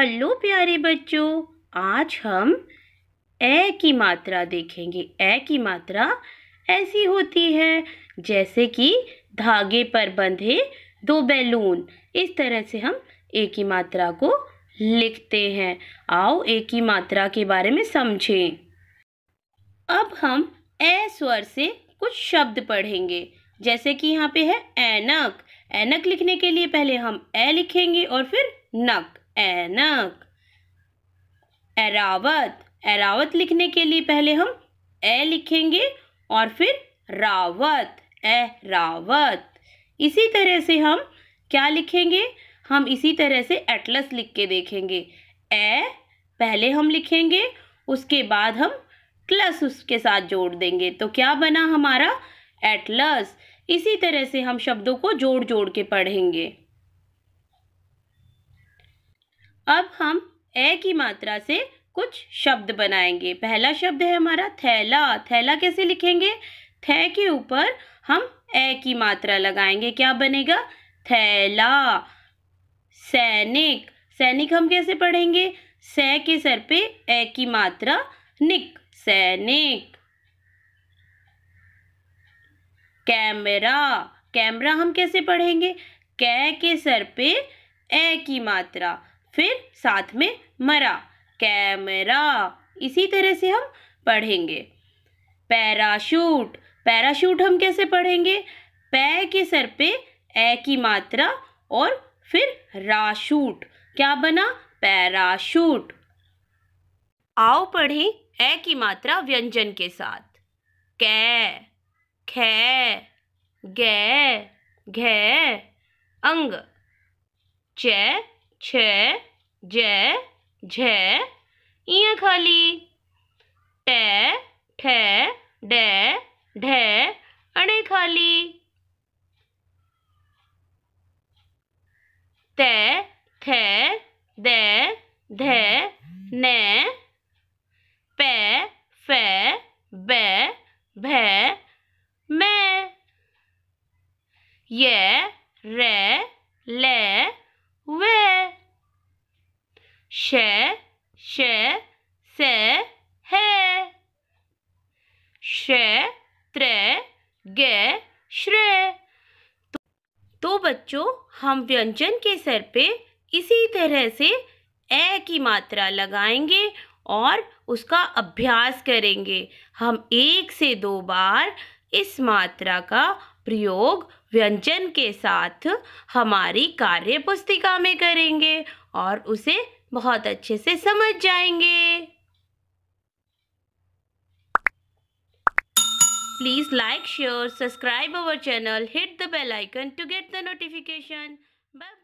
hello प्यारे बच्चों आज हम ए की मात्रा देखेंगे ए की मात्रा ऐसी होती है जैसे कि धागे पर बंधे दो बैलून इस तरह से हम ए की मात्रा को लिखते हैं आओ ए की मात्रा के बारे में समझें अब हम ए स्वर से कुछ शब्द पढ़ेंगे जैसे कि यहाँ पे है ऐनक ऐनक लिखने के लिए पहले हम ए लिखेंगे और फिर नक ऐनक एरावत एरावत लिखने के लिए पहले हम ए लिखेंगे और फिर रावत ए रावत इसी तरह से हम क्या लिखेंगे हम इसी तरह से एटलस लिख के देखेंगे ए पहले हम लिखेंगे उसके बाद हम क्लस उसके साथ जोड़ देंगे तो क्या बना हमारा एटलस इसी तरह से हम शब्दों को जोड़ जोड़ के पढ़ेंगे अब हम ए की मात्रा से कुछ शब्द बनाएंगे पहला शब्द है हमारा थैला थैला कैसे लिखेंगे थै के ऊपर हम ए की मात्रा लगाएंगे क्या बनेगा थैला सैनिक सैनिक हम कैसे पढ़ेंगे स के सर पे ए की मात्रा निक सैनिक कैमरा कैमरा हम कैसे पढ़ेंगे कै के सर पे ए की मात्रा फिर साथ में मरा कैमरा इसी तरह से हम पढ़ेंगे पैराशूट पैराशूट हम कैसे पढ़ेंगे पै के सर पे ए की मात्रा और फिर राशूट क्या बना पैराशूट आओ पढ़ें ए की मात्रा व्यंजन के साथ कै खै गै घ अंग चै छ ज झ इयां खाली ट ठ ड ढ अड़े खाली त थ द ध न प फ ब भ म य र ल वै श श स है श त्र ग श्र तो, तो बच्चों हम व्यंजन के सर पे इसी तरह से ए की मात्रा लगाएंगे और उसका अभ्यास करेंगे हम एक से दो बार इस मात्रा का प्रयोग व्यंजन के साथ हमारी कार्य पुस्तिका में करेंगे और उसे बहुत अच्छे से समझ जाएंगे please like share subscribe our channel hit the bell icon to get the notification bye